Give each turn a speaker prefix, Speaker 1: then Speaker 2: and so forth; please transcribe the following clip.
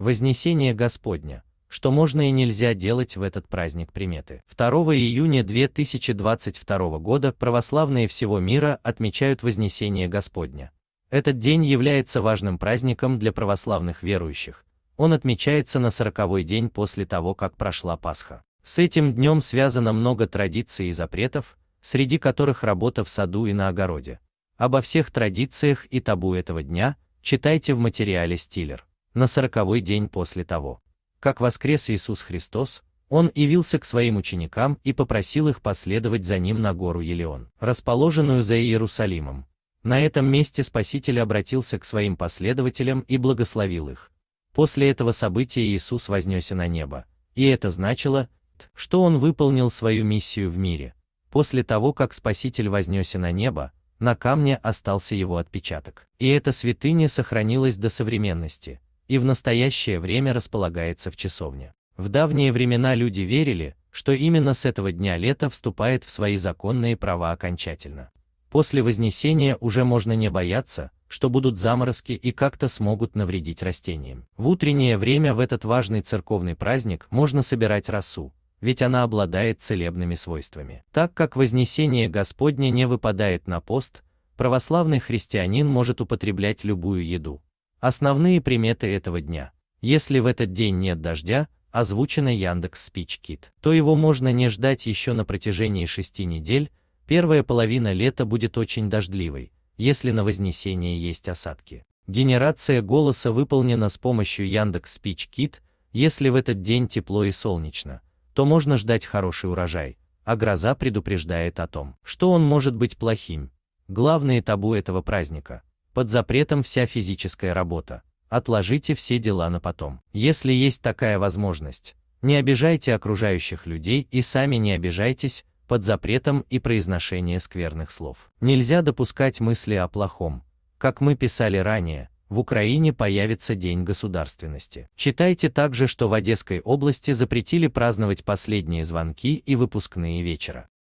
Speaker 1: Вознесение Господня, что можно и нельзя делать в этот праздник приметы. 2 июня 2022 года православные всего мира отмечают Вознесение Господня. Этот день является важным праздником для православных верующих. Он отмечается на сороковой день после того, как прошла Пасха. С этим днем связано много традиций и запретов, среди которых работа в саду и на огороде. Обо всех традициях и табу этого дня читайте в материале «Стиллер» на сороковой день после того, как воскрес Иисус Христос, он явился к своим ученикам и попросил их последовать за ним на гору Елеон, расположенную за Иерусалимом. На этом месте Спаситель обратился к своим последователям и благословил их. После этого события Иисус вознесся на небо, и это значило, что он выполнил свою миссию в мире. После того, как Спаситель вознесся на небо, на камне остался его отпечаток. И эта святыня сохранилась до современности, и в настоящее время располагается в часовне. В давние времена люди верили, что именно с этого дня лето вступает в свои законные права окончательно. После Вознесения уже можно не бояться, что будут заморозки и как-то смогут навредить растениям. В утреннее время в этот важный церковный праздник можно собирать росу, ведь она обладает целебными свойствами. Так как Вознесение Господне не выпадает на пост, православный христианин может употреблять любую еду, Основные приметы этого дня. Если в этот день нет дождя, озвучено Яндекс Спич Кит, то его можно не ждать еще на протяжении шести недель, первая половина лета будет очень дождливой, если на Вознесение есть осадки. Генерация голоса выполнена с помощью Яндекс Спич Кит. если в этот день тепло и солнечно, то можно ждать хороший урожай, а гроза предупреждает о том, что он может быть плохим. Главные табу этого праздника – под запретом вся физическая работа, отложите все дела на потом. Если есть такая возможность, не обижайте окружающих людей и сами не обижайтесь, под запретом и произношение скверных слов. Нельзя допускать мысли о плохом. Как мы писали ранее, в Украине появится День государственности. Читайте также, что в Одесской области запретили праздновать последние звонки и выпускные вечера.